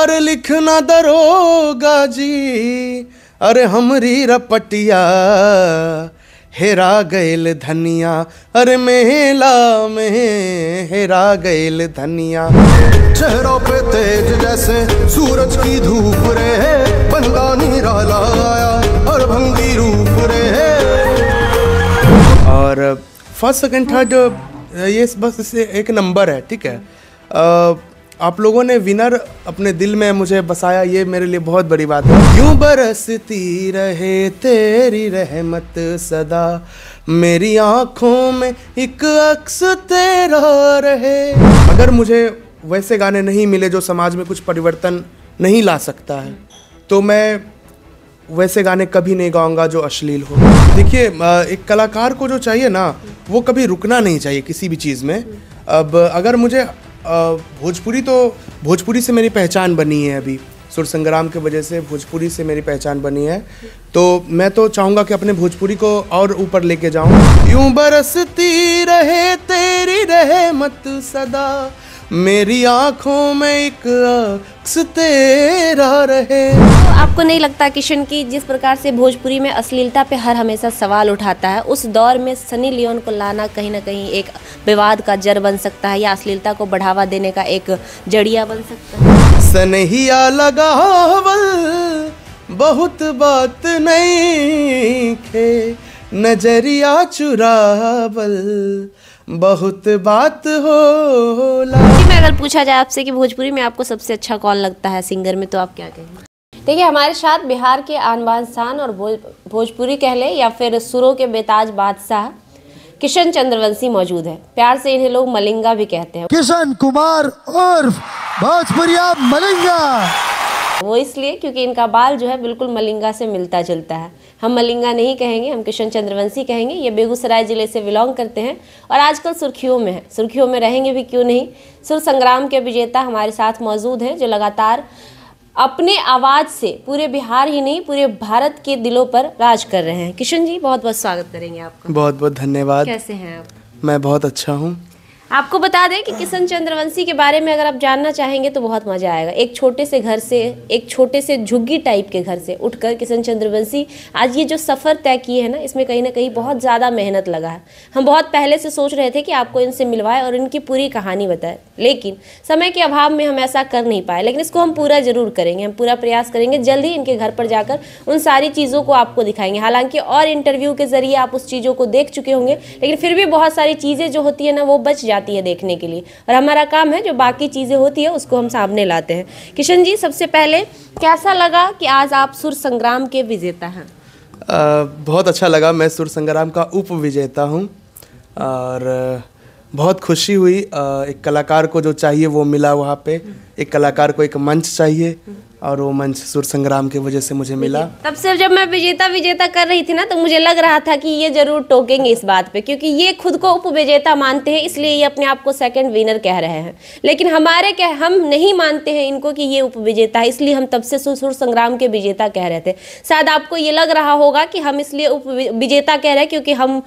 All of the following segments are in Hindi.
अरे लिखना दरोगा जी अरे हमरी रपटिया हेरा गैल धनिया अरे मेला में हेरा गैल धनिया चेहरों पे तेज जैसे सूरज की धूप रे बंदा नीरा लाया और भंगी रूप रे और फर्स्ट सेकंड थर्ड ये बस एक नंबर है ठीक है आ, आप लोगों ने विनर अपने दिल में मुझे बसाया ये मेरे लिए बहुत बड़ी बात है क्यों बरसती रहे तेरी रहमत सदा मेरी आंखों में एक अक्स तेरा रहे अगर मुझे वैसे गाने नहीं मिले जो समाज में कुछ परिवर्तन नहीं ला सकता है तो मैं वैसे गाने कभी नहीं गाऊंगा जो अश्लील हो देखिए एक कलाकार को जो चाहिए ना वो कभी रुकना नहीं चाहिए किसी भी चीज़ में अब अगर मुझे भोजपुरी तो भोजपुरी से मेरी पहचान बनी है अभी सुर संग्राम की वजह से भोजपुरी से मेरी पहचान बनी है तो मैं तो चाहूँगा कि अपने भोजपुरी को और ऊपर लेके जाऊँ यूँ बरसती रहे तेरी रहे मत सदा मेरी आंखों में एक अक्स तेरा रहे तो आपको नहीं लगता किशन की जिस प्रकार से भोजपुरी में अश्लीलता पे हर हमेशा सवाल उठाता है उस दौर में सनी लियोन को लाना कहीं ना कहीं एक विवाद का जड़ बन सकता है या अश्लीलता को बढ़ावा देने का एक जड़िया बन सकता है सनहिया लगा बहुत बात नहीं खे नजरिया चुरावल बहुत बात हो मैं अगर पूछा जाए आपसे कि भोजपुरी में आपको सबसे अच्छा कौन लगता है सिंगर में तो आप क्या कहेंगे देखिए हमारे साथ बिहार के आन बान शान और भोजपुरी कह लें या फिर सुरो के बेताज बादशाह किशन चंद्रवंशी मौजूद है प्यार से इन्हें लोग मलिंगा भी कहते हैं किशन कुमार और भोजपुरिया मलिंगा वो इसलिए क्योंकि इनका बाल जो है बिल्कुल मलिंगा से मिलता जुलता है हम मलिंगा नहीं कहेंगे हम किशन चंद्रवंशी कहेंगे ये बेगूसराय ज़िले से बिलोंग करते हैं और आजकल सुर्खियों में है सुर्खियों में रहेंगे भी क्यों नहीं सुर संग्राम के विजेता हमारे साथ मौजूद हैं जो लगातार अपने आवाज़ से पूरे बिहार ही नहीं पूरे भारत के दिलों पर राज कर रहे हैं किशन जी बहुत बहुत स्वागत करेंगे आपका बहुत बहुत धन्यवाद कैसे हैं आप मैं बहुत अच्छा हूँ आपको बता दें कि किशन चंद्रवंशी के बारे में अगर आप जानना चाहेंगे तो बहुत मज़ा आएगा एक छोटे से घर से एक छोटे से झुग्गी टाइप के घर से उठकर किशन चंद्रवंशी आज ये जो सफ़र तय किए हैं ना इसमें कहीं ना कहीं बहुत ज़्यादा मेहनत लगा है हम बहुत पहले से सोच रहे थे कि आपको इनसे मिलवाए और इनकी पूरी कहानी बताए लेकिन समय के अभाव में हम ऐसा कर नहीं पाए लेकिन इसको हम पूरा ज़रूर करेंगे हम पूरा प्रयास करेंगे जल्द ही इनके घर पर जाकर उन सारी चीज़ों को आपको दिखाएंगे हालांकि और इंटरव्यू के ज़रिए आप उस चीज़ों को देख चुके होंगे लेकिन फिर भी बहुत सारी चीज़ें जो होती है ना वो बच जाए जाती है देखने के लिए और हमारा काम है जो बाकी चीज़ें होती है उसको हम सामने लाते हैं किशन जी सबसे पहले कैसा लगा कि आज आप सुर संग्राम के विजेता हैं बहुत अच्छा लगा मैं सुर संग्राम का उप विजेता हूँ और बहुत खुशी हुई एक कलाकार को जो चाहिए वो मिला वहाँ पे एक कलाकार को एक मंच चाहिए और वो मंच सुर संग्राम की वजह से मुझे मिला तब से जब मैं विजेता विजेता कर रही थी ना तो मुझे लग रहा था कि ये जरूर टोकेंगे इस बात पे क्योंकि ये खुद को उप विजेता मानते हैं इसलिए ये अपने आप को सेकंड विनर कह रहे हैं लेकिन हमारे कह हम नहीं मानते हैं इनको कि ये उप विजेता है इसलिए हम तब से सुर संग्राम के विजेता कह रहे थे शायद आपको ये लग रहा होगा कि हम इसलिए उप विजेता कह रहे हैं क्योंकि हम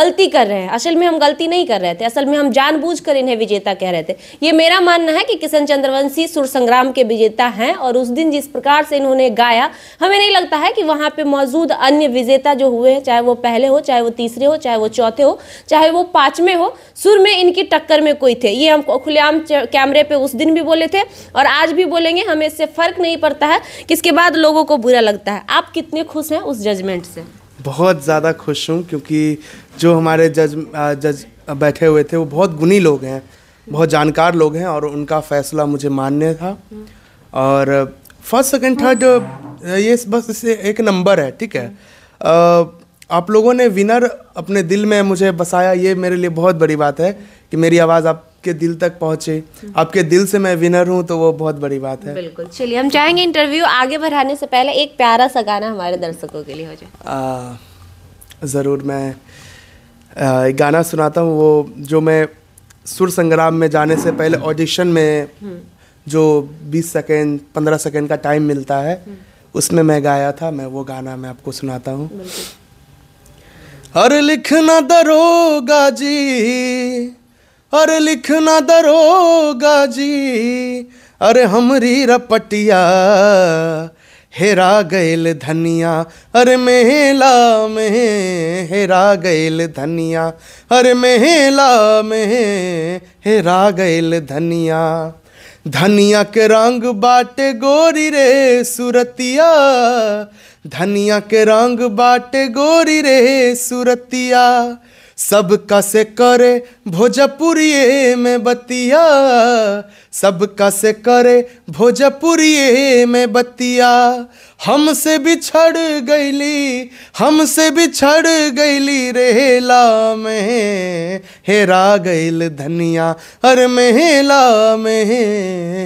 गलती कर रहे हैं असल में हम गलती नहीं कर रहे थे असल में हम जानबूझ इन्हें विजेता कह रहे थे ये मेरा मानना है कि किशन चंद्रवंशी सुर संग्राम के विजेता हैं और उस दिन दिन जिस प्रकार से इन्होंने गाया हमें नहीं लगता है कि वहाँ पे मौजूद अन्य विजेता जो हुए हैं चाहे वो पहले हो चाहे वो तीसरे हो चाहे वो चौथे हो चाहे वो पाँचवें हो सुर में इनकी टक्कर में कोई थे ये हम खुलेआम कैमरे पर उस दिन भी बोले थे और आज भी बोलेंगे हमें इससे फ़र्क नहीं पड़ता है कि बाद लोगों को बुरा लगता है आप कितने खुश हैं उस जजमेंट से बहुत ज़्यादा खुश हूँ क्योंकि जो हमारे जज जज बैठे हुए थे वो बहुत गुनी लोग हैं बहुत जानकार लोग हैं और उनका फैसला मुझे मान्य था और फर्स्ट सेकंड थर्ड ये बस इससे एक नंबर है ठीक है आप लोगों ने विनर अपने दिल में मुझे बसाया ये मेरे लिए बहुत बड़ी बात है कि मेरी आवाज़ आप आपके दिल तक पहुंचे आपके दिल से मैं विनर हूं तो वो बहुत बड़ी बात है बिल्कुल चलिए हम चाहेंगे इंटरव्यू आगे बढ़ाने से पहले एक प्यारा सा गाना हमारे दर्शकों के लिए हो जाए ज़रूर मैं आ, गाना सुनाता हूँ वो जो मैं सुर संग्राम में जाने से पहले ऑडिशन में हम्म। जो 20 सेकेंड 15 सेकेंड का टाइम मिलता है हम्म। उसमें मैं गाया था मैं वो गाना मैं आपको सुनाता हूँ अरे लिखना दरोगा जी अरे लिखना दरोगा जी अरे हमरी रपटिया हेरा गैल धनिया अरे मेला में हेरा गैल धनिया अरे मेला में हेरा गैल धनिया धनिया के रंग बाटे गोरी रे सुरतिया धनिया के रंग बाटे गोरी रे सुरतिया सब कसे करे भोजपुरी में बतिया सब कसे करे भोजपुरी में बतिया हमसे बिछड़ गईली हमसे बिछड़ गईली रेला में हेरा गईल धनिया अरे मेला में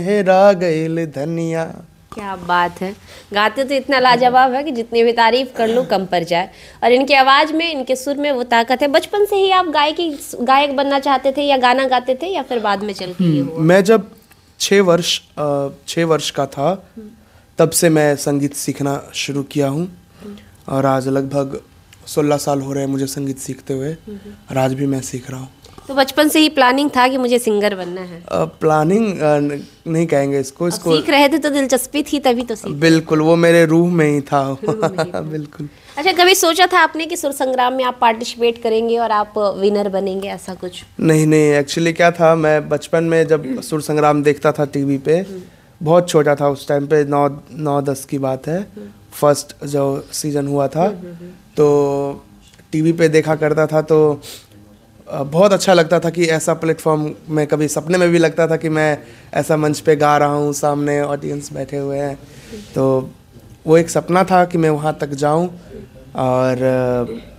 हेरा गईल धनिया क्या बात है गाते तो इतना लाजवाब है कि जितनी भी तारीफ कर लूँ कम पर जाए और इनके आवाज़ में इनके सुर में वो ताकत है बचपन से ही आप गायकी गायक बनना चाहते थे या गाना गाते थे या फिर बाद में चल हम्म, मैं जब छः वर्ष छः वर्ष का था तब से मैं संगीत सीखना शुरू किया हूँ और आज लगभग सोलह साल हो रहे हैं मुझे संगीत सीखते हुए और आज भी मैं सीख रहा हूँ तो बचपन से ही प्लानिंग था कि मुझे सिंगर बनना है आ, प्लानिंग आ, न, नहीं कहेंगे इसको इसको सीख रहे थे तो दिलचस्पी थी तभी तो सीख बिल्कुल वो मेरे रूह में ही था, में ही था। बिल्कुल अच्छा कभी सोचा था आपने कि सुर संग्राम में आप पार्टिसिपेट करेंगे और आप विनर बनेंगे ऐसा कुछ नहीं नहीं एक्चुअली क्या था मैं बचपन में जब सुर संग्राम देखता था टीवी पे बहुत छोटा था उस टाइम पे नौ नौ दस की बात है फर्स्ट जो सीजन हुआ था हम्म, हम्म, हम्म। तो टीवी पे देखा करता था तो बहुत अच्छा लगता था कि ऐसा प्लेटफॉर्म में कभी सपने में भी लगता था कि मैं ऐसा मंच पे गा रहा हूँ सामने ऑडियंस बैठे हुए हैं तो वो एक सपना था कि मैं वहाँ तक जाऊँ और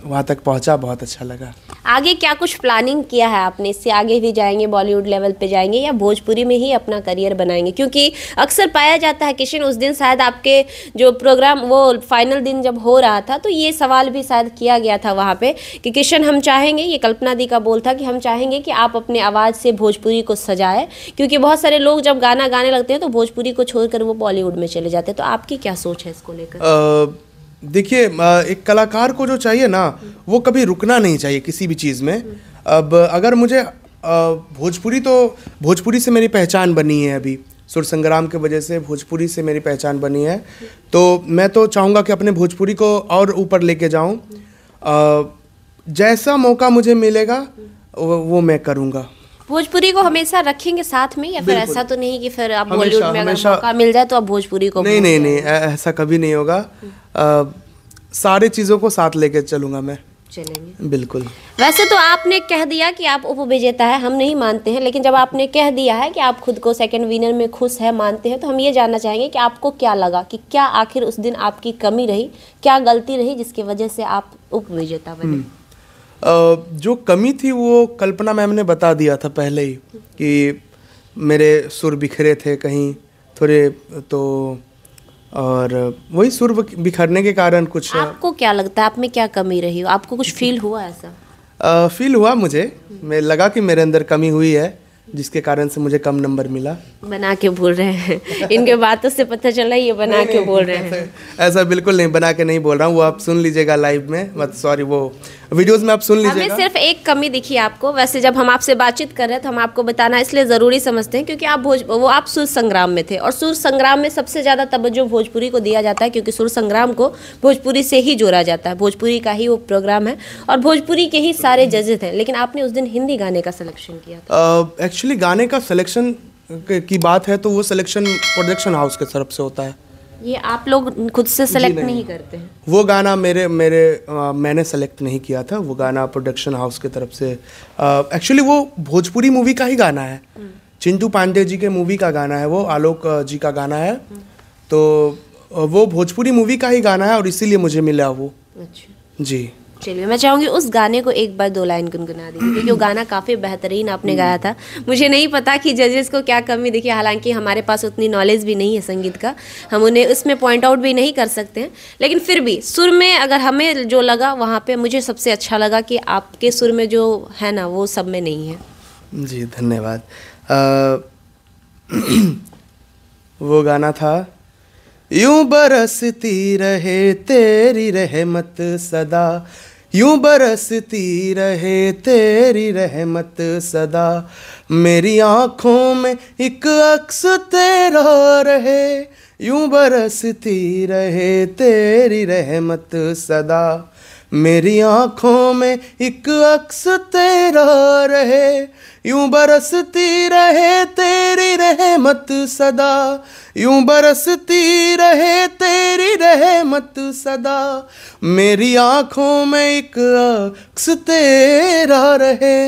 वहाँ तक पहुँचा बहुत अच्छा लगा आगे क्या कुछ प्लानिंग किया है आपने इससे आगे भी जाएंगे बॉलीवुड लेवल पे जाएंगे या भोजपुरी में ही अपना करियर बनाएंगे क्योंकि अक्सर पाया जाता है किशन उस दिन शायद आपके जो प्रोग्राम वो फाइनल दिन जब हो रहा था तो ये सवाल भी शायद किया गया था वहाँ पे कि किशन हम चाहेंगे ये कल्पना दी का बोल था कि हम चाहेंगे कि आप अपने आवाज़ से भोजपुरी को सजाए क्योंकि बहुत सारे लोग जब गाना गाने लगते हैं तो भोजपुरी को छोड़कर वो बॉलीवुड में चले जाते हैं तो आपकी क्या सोच है इसको लेकर देखिए एक कलाकार को जो चाहिए ना वो कभी रुकना नहीं चाहिए किसी भी चीज़ में अब अगर मुझे भोजपुरी तो भोजपुरी से मेरी पहचान बनी है अभी सुर संग्राम के वजह से भोजपुरी से मेरी पहचान बनी है तो मैं तो चाहूँगा कि अपने भोजपुरी को और ऊपर लेके जाऊँ जैसा मौका मुझे मिलेगा वो, मैं करूँगा भोजपुरी को हमेशा रखेंगे साथ में या फिर ऐसा तो नहीं कि फिर आप बॉलीवुड में अगर मौका मिल जाए तो आप भोजपुरी को नहीं नहीं नहीं ऐसा कभी नहीं होगा सारे चीज़ों को साथ लेके चलूंगा मैं चलेंगे बिल्कुल वैसे तो आपने कह दिया कि आप उपविजेता है हम नहीं मानते हैं लेकिन जब आपने कह दिया है कि आप खुद को सेकंड विनर में खुश है मानते हैं तो हम ये जानना चाहेंगे कि आपको क्या लगा कि क्या आखिर उस दिन आपकी कमी रही क्या गलती रही जिसकी वजह से आप उपविजेता बने हम्म। जो कमी थी वो कल्पना मैम ने बता दिया था पहले ही कि मेरे सुर बिखरे थे कहीं थोड़े तो और वही सुर बिखरने के कारण कुछ आपको क्या लगता है आप में क्या कमी रही आपको कुछ फील हुआ ऐसा फील हुआ मुझे मैं लगा कि मेरे अंदर कमी हुई है जिसके कारण से मुझे कम नंबर मिला बना के बोल रहे हैं इनके बातों से पता चला ये बना के बोल रहे हैं ऐसा बिल्कुल नहीं बना के नहीं बोल रहा हूँ वो आप सुन लीजिएगा लाइव में मत सॉरी वो वीडियोस में आप सुन लीजिए हमें सिर्फ एक कमी दिखी आपको वैसे जब हम आपसे बातचीत कर रहे थे तो हम आपको बताना इसलिए ज़रूरी समझते हैं क्योंकि आप भोज वो आप सुर संग्राम में थे और सुर संग्राम में सबसे ज़्यादा तवज्जो भोजपुरी को दिया जाता है क्योंकि सुर संग्राम को भोजपुरी से ही जोड़ा जाता है भोजपुरी का ही वो प्रोग्राम है और भोजपुरी के ही सारे जजे थे लेकिन आपने उस दिन हिंदी गाने का सिलेक्शन किया एक्चुअली गाने का सिलेक्शन की बात है तो वो सिलेक्शन प्रोडक्शन हाउस के तरफ से होता है ये आप लोग खुद से सेलेक्ट नहीं।, नहीं करते हैं वो गाना मेरे मेरे आ, मैंने सेलेक्ट नहीं किया था वो गाना प्रोडक्शन हाउस की तरफ से एक्चुअली वो भोजपुरी मूवी का ही गाना है हम्म। चिंटू पांडे जी के मूवी का गाना है वो आलोक जी का गाना है हम्म। तो वो भोजपुरी मूवी का ही गाना है और इसीलिए मुझे मिला वो अच्छा जी चलिए मैं चाहूंगी उस गाने को एक बार दो लाइन गुनगुना दीजिए क्योंकि वो गाना काफ़ी बेहतरीन आपने गाया था मुझे नहीं पता कि जजेस को क्या कमी देखिए हालांकि हमारे पास उतनी नॉलेज भी नहीं है संगीत का हम उन्हें उसमें पॉइंट आउट भी नहीं कर सकते हैं लेकिन फिर भी सुर में अगर हमें जो लगा वहाँ पे मुझे सबसे अच्छा लगा कि आपके सुर में जो है ना वो सब में नहीं है जी धन्यवाद वो गाना था यूं बरसती रहे तेरी रहमत सदा यूं बरसती रहे तेरी रहमत सदा मेरी आँखों में एक अक्स तेरा रहे यूं बरसती रहे तेरी रहमत सदा मेरी आँखों में एक अक्स तेरा रहे यूं बरसती रहे तेरी रहमत सदा यूं बरसती रहे तेरी रहमत सदा मेरी आंखों में एक अक्स तेरा रहे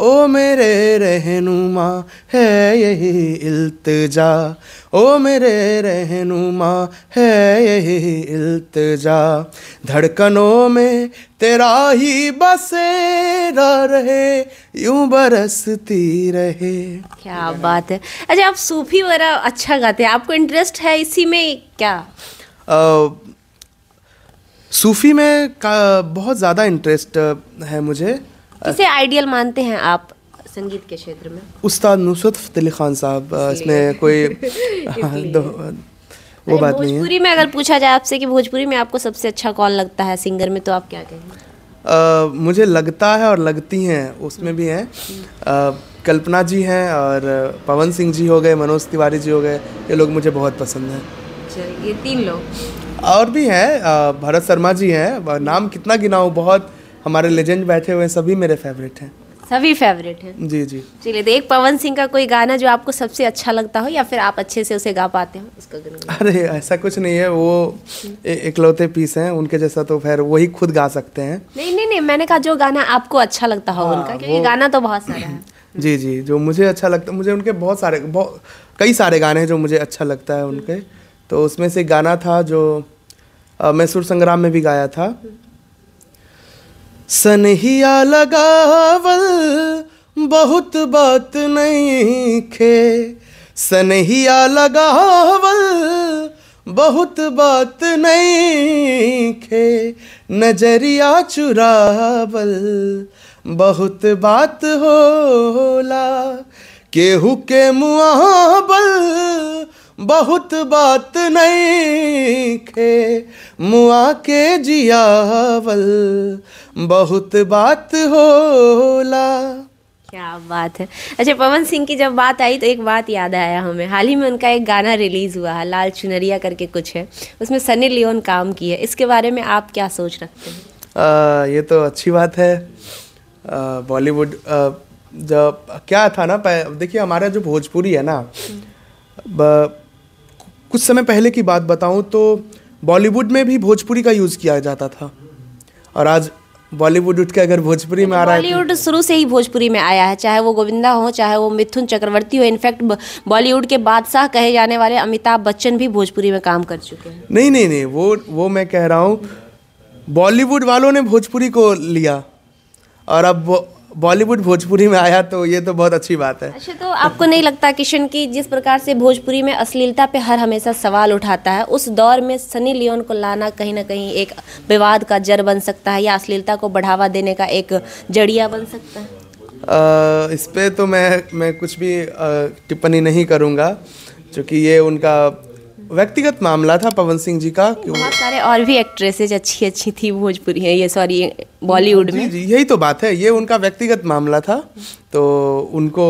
ओ मेरे रहनुमा है यही इल्तजा ओ मेरे रहनुमा है यही इल्तजा धड़कनों में तेरा ही बसेरा रहे यूं बरसती रहे क्या बात है अच्छा आप सूफी वगैरह अच्छा गाते हैं आपको इंटरेस्ट है इसी में क्या uh, सूफी में का बहुत ज़्यादा इंटरेस्ट है मुझे किसे आइडियल मानते हैं आप संगीत के क्षेत्र में उस्ताद नुसरत फतेह खान साहब इसमें कोई हाँ, वो बात नहीं है भोजपुरी में अगर पूछा जाए आपसे कि भोजपुरी में आपको सबसे अच्छा कौन लगता है सिंगर में तो आप क्या कहेंगे मुझे लगता है और लगती हैं उसमें भी हैं कल्पना जी हैं और पवन सिंह जी हो गए मनोज तिवारी जी हो गए ये लोग मुझे बहुत पसंद हैं चलिए तीन लोग और भी हैं भरत शर्मा जी हैं नाम कितना गिनाऊँ बहुत हमारे लेजेंड बैठे हुए हैं सभी मेरे फेवरेट हैं सभी फेवरेट हैं जी जी चलिए तो एक पवन सिंह का कोई गाना जो आपको सबसे अच्छा लगता हो या फिर आप अच्छे से उसे गा पाते हो उसका अरे ऐसा कुछ नहीं है वो इकलौते पीस हैं उनके जैसा तो फिर वही खुद गा सकते हैं नहीं नहीं नहीं मैंने कहा जो गाना आपको अच्छा लगता हो आ, हाँ, उनका क्योंकि गाना तो बहुत सारा है जी जी जो मुझे अच्छा लगता मुझे उनके बहुत सारे बहुत कई सारे गाने हैं जो मुझे अच्छा लगता है उनके तो उसमें से गाना था जो मैसूर संग्राम में भी गाया था सनहिया लगावल बहुत बात नहीं खे सनहिया लगावल बहुत बात नहीं खे नजरिया चुरावल बहुत बात होला केहू के मुआबल बहुत बात नहीं खे मुआ के जियावल बहुत बात होला क्या बात है अच्छा पवन सिंह की जब बात आई तो एक बात याद आया हमें हाल ही में उनका एक गाना रिलीज हुआ है लाल चुनरिया करके कुछ है उसमें सनी लियोन काम की है इसके बारे में आप क्या सोच रखते हैं आ, ये तो अच्छी बात है बॉलीवुड जब क्या था ना देखिए हमारा जो भोजपुरी है ना हम्म। कुछ समय पहले की बात बताऊं तो बॉलीवुड में भी भोजपुरी का यूज़ किया जाता था और आज बॉलीवुड उठ के अगर भोजपुरी में आ रहा है बॉलीवुड तो- शुरू से ही भोजपुरी में आया है चाहे वो गोविंदा हो चाहे वो मिथुन चक्रवर्ती हो इनफैक्ट बॉलीवुड के बादशाह कहे जाने वाले अमिताभ बच्चन भी भोजपुरी में काम कर चुके हैं नहीं नहीं नहीं वो वो मैं कह रहा हूँ बॉलीवुड वालों ने भोजपुरी को लिया और अब बॉलीवुड भोजपुरी में आया तो ये तो बहुत अच्छी बात है अच्छा तो आपको नहीं लगता किशन की जिस प्रकार से भोजपुरी में अश्लीलता पे हर हमेशा सवाल उठाता है उस दौर में सनी लियोन को लाना कहीं ना कहीं एक विवाद का जड़ बन सकता है या अश्लीलता को बढ़ावा देने का एक जड़िया बन सकता है आ, इस पर तो मैं मैं कुछ भी टिप्पणी नहीं करूँगा क्योंकि ये उनका व्यक्तिगत मामला था पवन सिंह जी का क्यों बहुत सारे और भी एक्ट्रेसेज अच्छी अच्छी थी भोजपुरी है ये सॉरी बॉलीवुड में जी यही तो बात है ये उनका व्यक्तिगत मामला था तो उनको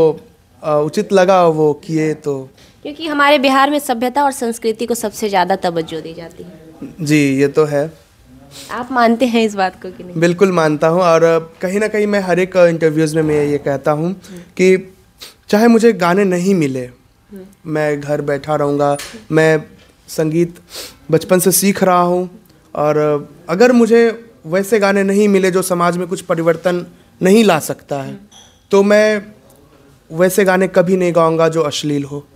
उचित लगा वो किए तो क्योंकि हमारे बिहार में सभ्यता और संस्कृति को सबसे ज़्यादा तवज्जो दी जाती है जी ये तो है आप मानते हैं इस बात को कि नहीं बिल्कुल मानता हूँ और कहीं ना कहीं मैं हर एक इंटरव्यूज़ में मैं ये कहता हूँ कि चाहे मुझे गाने नहीं मिले मैं घर बैठा रहूँगा मैं संगीत बचपन से सीख रहा हूँ और अगर मुझे वैसे गाने नहीं मिले जो समाज में कुछ परिवर्तन नहीं ला सकता है तो मैं वैसे गाने कभी नहीं गाऊंगा जो अश्लील हो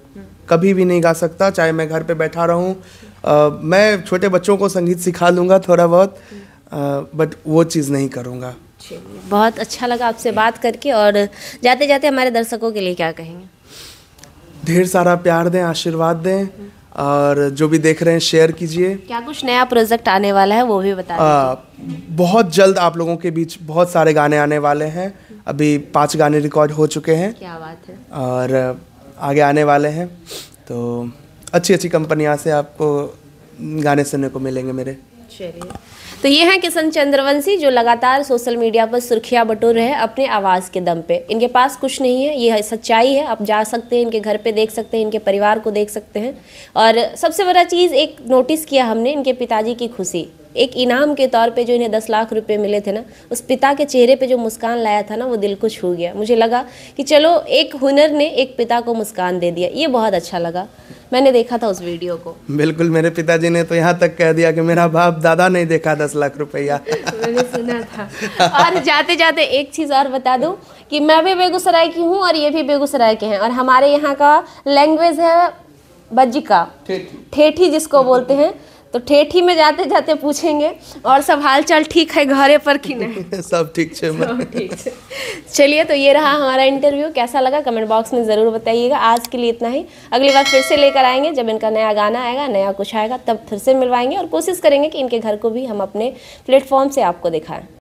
कभी भी नहीं गा सकता चाहे मैं घर पे बैठा रहूं मैं छोटे बच्चों को संगीत सिखा लूँगा थोड़ा बहुत बट वो चीज़ नहीं करूँगा बहुत अच्छा लगा आपसे बात करके और जाते जाते हमारे दर्शकों के लिए क्या कहेंगे ढेर सारा प्यार दें आशीर्वाद दें और जो भी देख रहे हैं शेयर कीजिए क्या कुछ नया प्रोजेक्ट आने वाला है वो भी बता आ, बहुत जल्द आप लोगों के बीच बहुत सारे गाने आने वाले हैं अभी पांच गाने रिकॉर्ड हो चुके हैं क्या बात है और आगे आने वाले हैं तो अच्छी अच्छी कंपनियाँ से आपको गाने सुनने को मिलेंगे मेरे चलिए तो ये हैं किशन चंद्रवंशी जो लगातार सोशल मीडिया पर सुर्खियाँ बटोर रहे हैं अपने आवाज़ के दम पे इनके पास कुछ नहीं है ये सच्चाई है आप जा सकते हैं इनके घर पे देख सकते हैं इनके परिवार को देख सकते हैं और सबसे बड़ा चीज़ एक नोटिस किया हमने इनके पिताजी की खुशी एक इनाम के तौर पे जो इन्हें दस लाख रुपए मिले थे ना उस पिता के चेहरे पे जो मुस्कान लाया था ना वो दिल को छू गया मुझे लगा कि चलो एक हुनर ने एक पिता को मुस्कान दे दिया ये बहुत अच्छा लगा मैंने देखा था उस वीडियो को बिल्कुल मेरे पिताजी ने तो यहाँ तक कह दिया कि मेरा बाप दादा नहीं देखा दस लाख रुपया सुना था और जाते जाते एक चीज़ और बता दू कि मैं भी बेगूसराय की हूँ और ये भी बेगूसराय के हैं और हमारे यहाँ का लैंग्वेज है बज्जिका ठेठी जिसको बोलते हैं तो ठेठी में जाते जाते पूछेंगे और सब हालचाल ठीक है घरे पर कि नहीं सब ठीक है सब ठीक है चलिए तो ये रहा हमारा इंटरव्यू कैसा लगा कमेंट बॉक्स में ज़रूर बताइएगा आज के लिए इतना ही अगली बार फिर से लेकर आएंगे जब इनका नया गाना आएगा नया कुछ आएगा तब फिर से मिलवाएंगे और कोशिश करेंगे कि इनके घर को भी हम अपने प्लेटफॉर्म से आपको दिखाएं